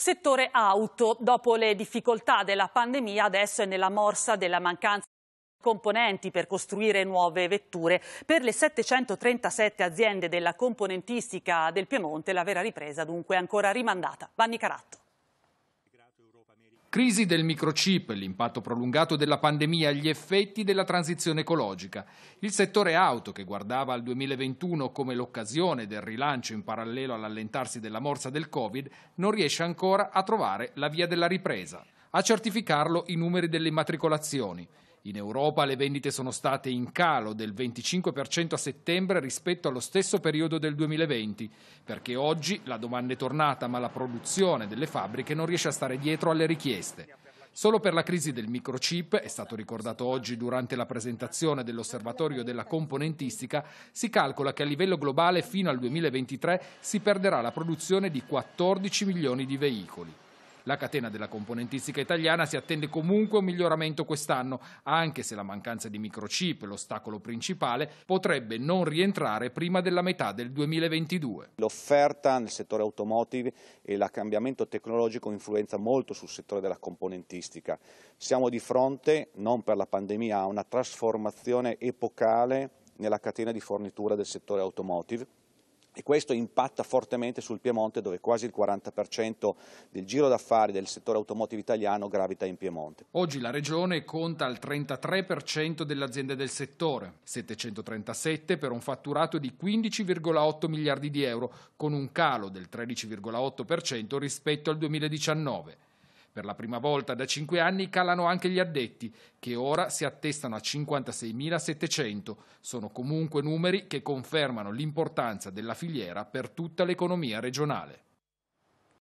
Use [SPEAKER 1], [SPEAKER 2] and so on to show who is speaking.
[SPEAKER 1] Settore auto, dopo le difficoltà della pandemia, adesso è nella morsa della mancanza componenti per costruire nuove vetture. Per le 737 aziende della componentistica del Piemonte la vera ripresa dunque è ancora rimandata. Vanni Caratto
[SPEAKER 2] crisi del microchip, l'impatto prolungato della pandemia, gli effetti della transizione ecologica. Il settore auto, che guardava al 2021 come l'occasione del rilancio in parallelo all'allentarsi della morsa del Covid, non riesce ancora a trovare la via della ripresa. A certificarlo i numeri delle immatricolazioni. In Europa le vendite sono state in calo del 25% a settembre rispetto allo stesso periodo del 2020, perché oggi la domanda è tornata ma la produzione delle fabbriche non riesce a stare dietro alle richieste. Solo per la crisi del microchip, è stato ricordato oggi durante la presentazione dell'osservatorio della componentistica, si calcola che a livello globale fino al 2023 si perderà la produzione di 14 milioni di veicoli. La catena della componentistica italiana si attende comunque un miglioramento quest'anno, anche se la mancanza di microchip, l'ostacolo principale, potrebbe non rientrare prima della metà del 2022.
[SPEAKER 3] L'offerta nel settore automotive e il cambiamento tecnologico influenza molto sul settore della componentistica. Siamo di fronte, non per la pandemia, a una trasformazione epocale nella catena di fornitura del settore automotive e questo impatta fortemente sul Piemonte dove quasi il 40% del giro d'affari del settore automotive italiano gravita in Piemonte.
[SPEAKER 2] Oggi la regione conta il 33% delle aziende del settore, 737 per un fatturato di 15,8 miliardi di euro con un calo del 13,8% rispetto al 2019. Per la prima volta da cinque anni calano anche gli addetti, che ora si attestano a 56.700. Sono comunque numeri che confermano l'importanza della filiera per tutta l'economia regionale.